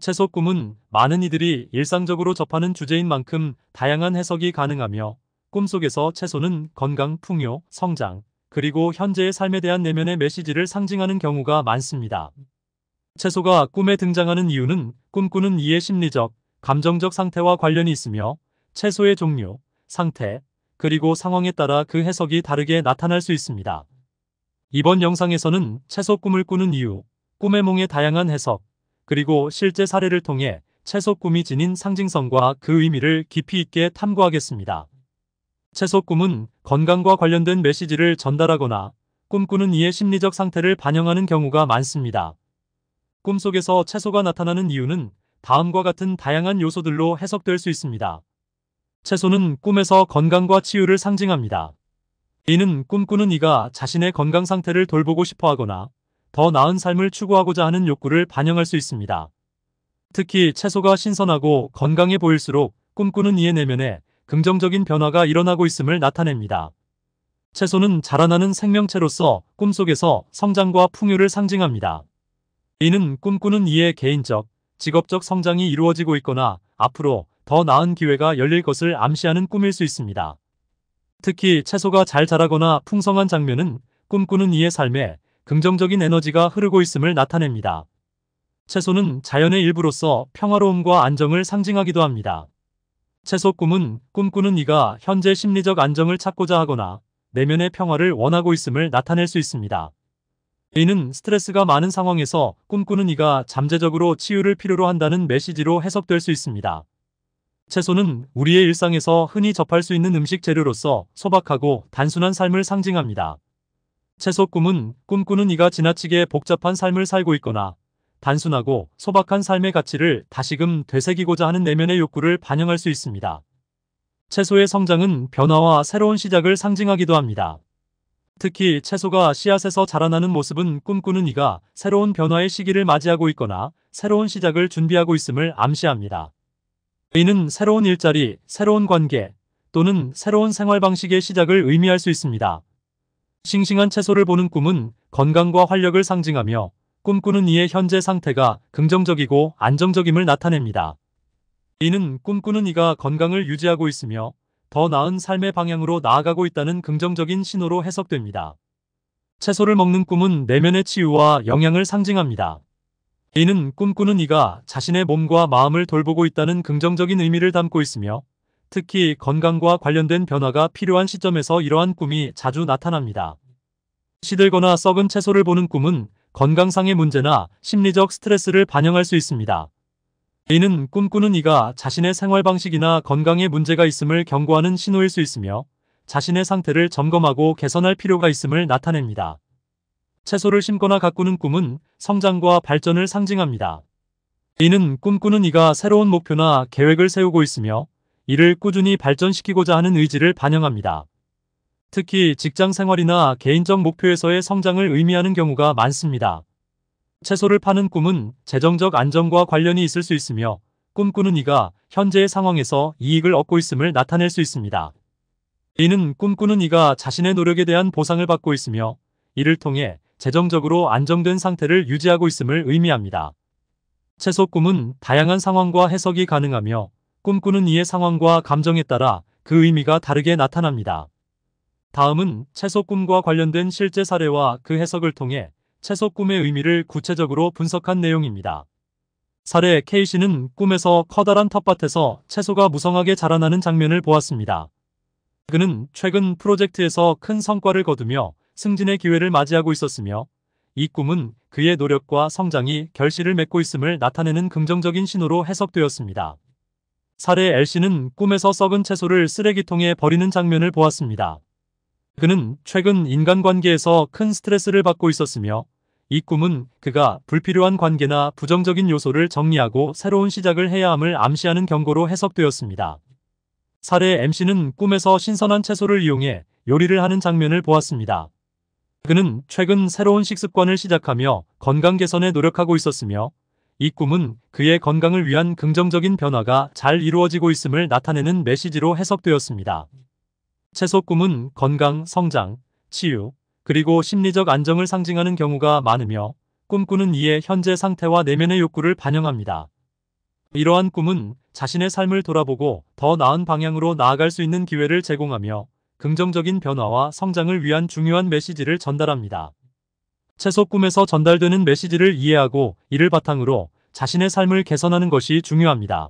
채소 꿈은 많은 이들이 일상적으로 접하는 주제인 만큼 다양한 해석이 가능하며 꿈속에서 채소는 건강, 풍요, 성장, 그리고 현재의 삶에 대한 내면의 메시지를 상징하는 경우가 많습니다. 채소가 꿈에 등장하는 이유는 꿈꾸는 이의 심리적, 감정적 상태와 관련이 있으며 채소의 종류, 상태, 그리고 상황에 따라 그 해석이 다르게 나타날 수 있습니다. 이번 영상에서는 채소 꿈을 꾸는 이유, 꿈의 몽의 다양한 해석, 그리고 실제 사례를 통해 채소꿈이 지닌 상징성과 그 의미를 깊이 있게 탐구하겠습니다. 채소꿈은 건강과 관련된 메시지를 전달하거나 꿈꾸는 이의 심리적 상태를 반영하는 경우가 많습니다. 꿈속에서 채소가 나타나는 이유는 다음과 같은 다양한 요소들로 해석될 수 있습니다. 채소는 꿈에서 건강과 치유를 상징합니다. 이는 꿈꾸는 이가 자신의 건강 상태를 돌보고 싶어 하거나 더 나은 삶을 추구하고자 하는 욕구를 반영할 수 있습니다. 특히 채소가 신선하고 건강해 보일수록 꿈꾸는 이의 내면에 긍정적인 변화가 일어나고 있음을 나타냅니다. 채소는 자라나는 생명체로서 꿈속에서 성장과 풍요를 상징합니다. 이는 꿈꾸는 이의 개인적, 직업적 성장이 이루어지고 있거나 앞으로 더 나은 기회가 열릴 것을 암시하는 꿈일 수 있습니다. 특히 채소가 잘 자라거나 풍성한 장면은 꿈꾸는 이의 삶에 긍정적인 에너지가 흐르고 있음을 나타냅니다. 채소는 자연의 일부로서 평화로움과 안정을 상징하기도 합니다. 채소 꿈은 꿈꾸는 이가 현재 심리적 안정을 찾고자 하거나 내면의 평화를 원하고 있음을 나타낼 수 있습니다. 이는 스트레스가 많은 상황에서 꿈꾸는 이가 잠재적으로 치유를 필요로 한다는 메시지로 해석될 수 있습니다. 채소는 우리의 일상에서 흔히 접할 수 있는 음식 재료로서 소박하고 단순한 삶을 상징합니다. 채소 꿈은 꿈꾸는 이가 지나치게 복잡한 삶을 살고 있거나 단순하고 소박한 삶의 가치를 다시금 되새기고자 하는 내면의 욕구를 반영할 수 있습니다. 채소의 성장은 변화와 새로운 시작을 상징하기도 합니다. 특히 채소가 씨앗에서 자라나는 모습은 꿈꾸는 이가 새로운 변화의 시기를 맞이하고 있거나 새로운 시작을 준비하고 있음을 암시합니다. 이는 새로운 일자리, 새로운 관계 또는 새로운 생활 방식의 시작을 의미할 수 있습니다. 싱싱한 채소를 보는 꿈은 건강과 활력을 상징하며 꿈꾸는 이의 현재 상태가 긍정적이고 안정적임을 나타냅니다. 이는 꿈꾸는 이가 건강을 유지하고 있으며 더 나은 삶의 방향으로 나아가고 있다는 긍정적인 신호로 해석됩니다. 채소를 먹는 꿈은 내면의 치유와 영양을 상징합니다. 이는 꿈꾸는 이가 자신의 몸과 마음을 돌보고 있다는 긍정적인 의미를 담고 있으며 특히 건강과 관련된 변화가 필요한 시점에서 이러한 꿈이 자주 나타납니다. 시들거나 썩은 채소를 보는 꿈은 건강상의 문제나 심리적 스트레스를 반영할 수 있습니다. 이는 꿈꾸는 이가 자신의 생활 방식이나 건강에 문제가 있음을 경고하는 신호일 수 있으며 자신의 상태를 점검하고 개선할 필요가 있음을 나타냅니다. 채소를 심거나 가꾸는 꿈은 성장과 발전을 상징합니다. 이는 꿈꾸는 이가 새로운 목표나 계획을 세우고 있으며 이를 꾸준히 발전시키고자 하는 의지를 반영합니다. 특히 직장 생활이나 개인적 목표에서의 성장을 의미하는 경우가 많습니다. 채소를 파는 꿈은 재정적 안정과 관련이 있을 수 있으며 꿈꾸는 이가 현재의 상황에서 이익을 얻고 있음을 나타낼 수 있습니다. 이는 꿈꾸는 이가 자신의 노력에 대한 보상을 받고 있으며 이를 통해 재정적으로 안정된 상태를 유지하고 있음을 의미합니다. 채소 꿈은 다양한 상황과 해석이 가능하며 꿈꾸는 이의 상황과 감정에 따라 그 의미가 다르게 나타납니다. 다음은 채소 꿈과 관련된 실제 사례와 그 해석을 통해 채소 꿈의 의미를 구체적으로 분석한 내용입니다. 사례 K씨는 꿈에서 커다란 텃밭에서 채소가 무성하게 자라나는 장면을 보았습니다. 그는 최근 프로젝트에서 큰 성과를 거두며 승진의 기회를 맞이하고 있었으며 이 꿈은 그의 노력과 성장이 결실을 맺고 있음을 나타내는 긍정적인 신호로 해석되었습니다. 사례 L씨는 꿈에서 썩은 채소를 쓰레기통에 버리는 장면을 보았습니다. 그는 최근 인간관계에서 큰 스트레스를 받고 있었으며 이 꿈은 그가 불필요한 관계나 부정적인 요소를 정리하고 새로운 시작을 해야 함을 암시하는 경고로 해석되었습니다. 사례 M씨는 꿈에서 신선한 채소를 이용해 요리를 하는 장면을 보았습니다. 그는 최근 새로운 식습관을 시작하며 건강 개선에 노력하고 있었으며 이 꿈은 그의 건강을 위한 긍정적인 변화가 잘 이루어지고 있음을 나타내는 메시지로 해석되었습니다. 채소 꿈은 건강, 성장, 치유, 그리고 심리적 안정을 상징하는 경우가 많으며 꿈꾸는 이의 현재 상태와 내면의 욕구를 반영합니다. 이러한 꿈은 자신의 삶을 돌아보고 더 나은 방향으로 나아갈 수 있는 기회를 제공하며 긍정적인 변화와 성장을 위한 중요한 메시지를 전달합니다. 채소 꿈에서 전달되는 메시지를 이해하고 이를 바탕으로 자신의 삶을 개선하는 것이 중요합니다.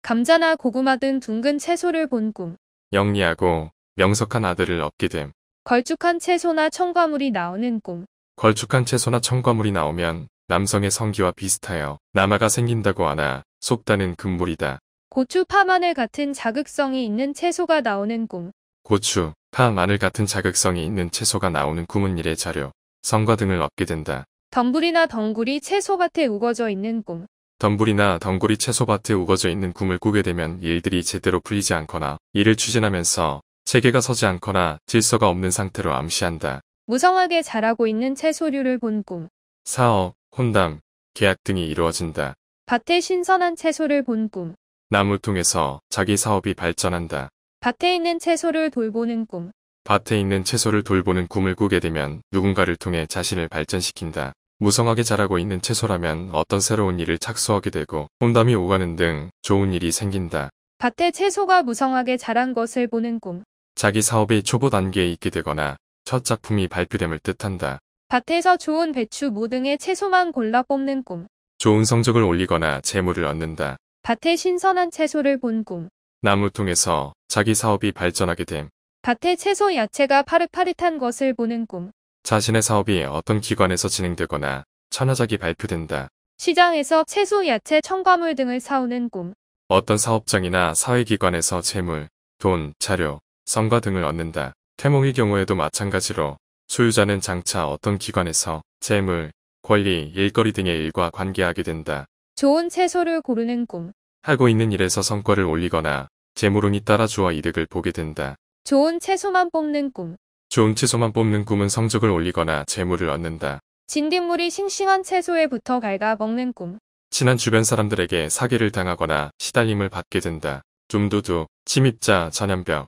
감자나 고구마 등 둥근 채소를 본 꿈. 영리하고 명석한 아들을 얻게 됨. 걸쭉한 채소나 첨가물이 나오는 꿈. 걸쭉한 채소나 첨가물이 나오면 남성의 성기와 비슷하여 남아가 생긴다고 하나 속다는 금물이다. 고추, 파, 마늘 같은 자극성이 있는 채소가 나오는 꿈. 고추, 파, 마늘 같은 자극성이 있는 채소가 나오는 꿈은 일의 자료. 성과 등을 얻게 된다. 덤불이나 덩굴이 채소밭에 우거져 있는 꿈. 덤불이나 덩굴이 채소밭에 우거져 있는 꿈을 꾸게 되면 일들이 제대로 풀리지 않거나 이를 추진하면서 체계가 서지 않거나 질서가 없는 상태로 암시한다. 무성하게 자라고 있는 채소류를 본 꿈. 사업, 혼담, 계약 등이 이루어진다. 밭에 신선한 채소를 본 꿈. 나무 통해서 자기 사업이 발전한다. 밭에 있는 채소를 돌보는 꿈. 밭에 있는 채소를 돌보는 꿈을 꾸게 되면 누군가를 통해 자신을 발전시킨다. 무성하게 자라고 있는 채소라면 어떤 새로운 일을 착수하게 되고 혼담이 오가는 등 좋은 일이 생긴다. 밭에 채소가 무성하게 자란 것을 보는 꿈. 자기 사업이 초보 단계에 있게 되거나 첫 작품이 발표됨을 뜻한다. 밭에서 좋은 배추, 무 등의 채소만 골라 뽑는 꿈. 좋은 성적을 올리거나 재물을 얻는다. 밭에 신선한 채소를 본 꿈. 나무 통해서 자기 사업이 발전하게 됨. 밭에 채소 야채가 파릇파릇한 것을 보는 꿈. 자신의 사업이 어떤 기관에서 진행되거나 천하작이 발표된다. 시장에서 채소 야채 첨가물 등을 사오는 꿈. 어떤 사업장이나 사회기관에서 재물, 돈, 자료, 성과 등을 얻는다. 태몽의 경우에도 마찬가지로 소유자는 장차 어떤 기관에서 재물, 권리, 일거리 등의 일과 관계하게 된다. 좋은 채소를 고르는 꿈. 하고 있는 일에서 성과를 올리거나 재물운이 따라 주어 이득을 보게 된다. 좋은 채소만 뽑는 꿈. 좋은 채소만 뽑는 꿈은 성적을 올리거나 재물을 얻는다. 진딧물이 싱싱한 채소에 붙어 갉아 먹는 꿈. 친한 주변 사람들에게 사기를 당하거나 시달림을 받게 된다. 좀도두, 침입자, 전염병,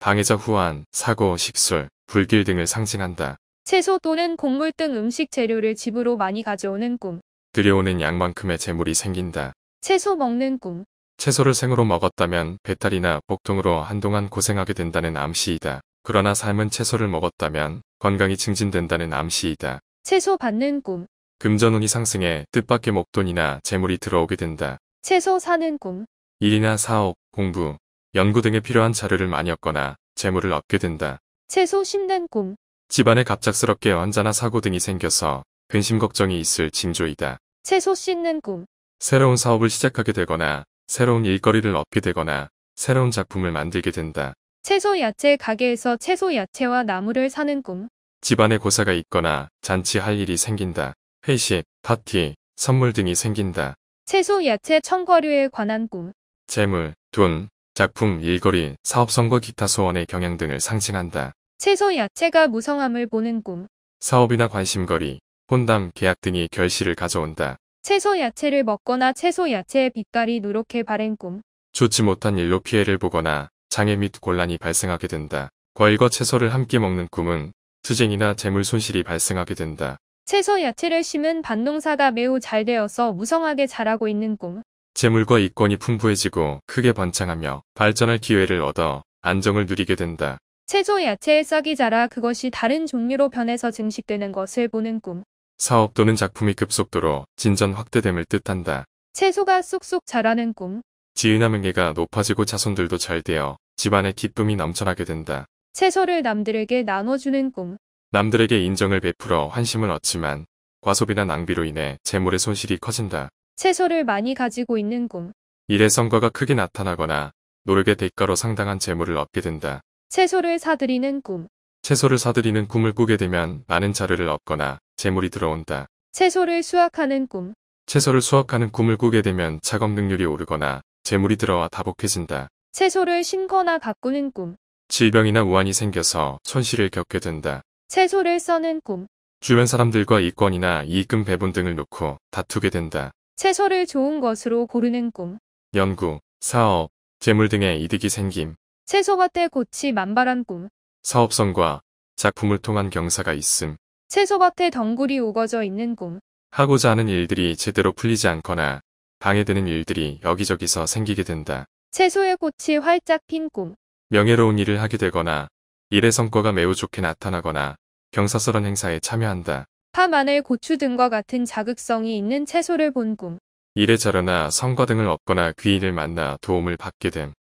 방해자 후한 사고, 식술, 불길 등을 상징한다. 채소 또는 곡물 등 음식 재료를 집으로 많이 가져오는 꿈. 들여오는 양만큼의 재물이 생긴다. 채소 먹는 꿈. 채소를 생으로 먹었다면 배탈이나 복통으로 한동안 고생하게 된다는 암시이다. 그러나 삶은 채소를 먹었다면 건강이 증진된다는 암시이다. 채소 받는 꿈. 금전운이 상승해 뜻밖의 목돈이나 재물이 들어오게 된다. 채소 사는 꿈. 일이나 사업, 공부, 연구 등에 필요한 자료를 많이 얻거나 재물을 얻게 된다. 채소 심는 꿈. 집안에 갑작스럽게 환자나 사고 등이 생겨서 근심 걱정이 있을 징조이다. 채소 씻는 꿈. 새로운 사업을 시작하게 되거나 새로운 일거리를 얻게 되거나 새로운 작품을 만들게 된다. 채소 야채 가게에서 채소 야채와 나무를 사는 꿈. 집안에 고사가 있거나 잔치할 일이 생긴다. 회식, 파티, 선물 등이 생긴다. 채소 야채 청과류에 관한 꿈. 재물, 돈, 작품, 일거리, 사업 성과 기타 소원의 경향 등을 상징한다. 채소 야채가 무성함을 보는 꿈. 사업이나 관심거리, 혼담, 계약 등이 결실을 가져온다. 채소 야채를 먹거나 채소 야채의 빛깔이 누렇게 바랜 꿈. 좋지 못한 일로 피해를 보거나 장애 및 곤란이 발생하게 된다. 과일과 채소를 함께 먹는 꿈은 투쟁이나 재물 손실이 발생하게 된다. 채소 야채를 심은 밭농사가 매우 잘 되어서 무성하게 자라고 있는 꿈. 재물과 이권이 풍부해지고 크게 번창하며 발전할 기회를 얻어 안정을 누리게 된다. 채소 야채의 싹이 자라 그것이 다른 종류로 변해서 증식되는 것을 보는 꿈. 사업 또는 작품이 급속도로 진전 확대됨을 뜻한다. 채소가 쑥쑥 자라는 꿈. 지은함응예가 높아지고 자손들도 잘 되어 집안의 기쁨이 넘쳐나게 된다. 채소를 남들에게 나눠주는 꿈. 남들에게 인정을 베풀어 환심을 얻지만 과소비나 낭비로 인해 재물의 손실이 커진다. 채소를 많이 가지고 있는 꿈. 일의 성과가 크게 나타나거나 노력의 대가로 상당한 재물을 얻게 된다. 채소를 사들이는 꿈. 채소를 사들이는 꿈을 꾸게 되면 많은 자료를 얻거나 재물이 들어온다. 채소를 수확하는 꿈. 채소를 수확하는 꿈을 꾸게 되면 작업 능률이 오르거나 재물이 들어와 다복해진다. 채소를 심거나 가꾸는 꿈. 질병이나 우환이 생겨서 손실을 겪게 된다. 채소를 써는 꿈. 주변 사람들과 이권이나 이익금 배분 등을 놓고 다투게 된다. 채소를 좋은 것으로 고르는 꿈. 연구, 사업, 재물 등의 이득이 생김. 채소밭에 꽃이 만발한 꿈. 사업성과 작품을 통한 경사가 있음. 채소밭에 덩굴이 우거져 있는 꿈. 하고자 하는 일들이 제대로 풀리지 않거나 방해되는 일들이 여기저기서 생기게 된다. 채소의 꽃이 활짝 핀 꿈. 명예로운 일을 하게 되거나 일의 성과가 매우 좋게 나타나거나 경사스런 행사에 참여한다. 파, 마늘, 고추 등과 같은 자극성이 있는 채소를 본 꿈. 일의 자료나 성과 등을 얻거나 귀인을 만나 도움을 받게 됨.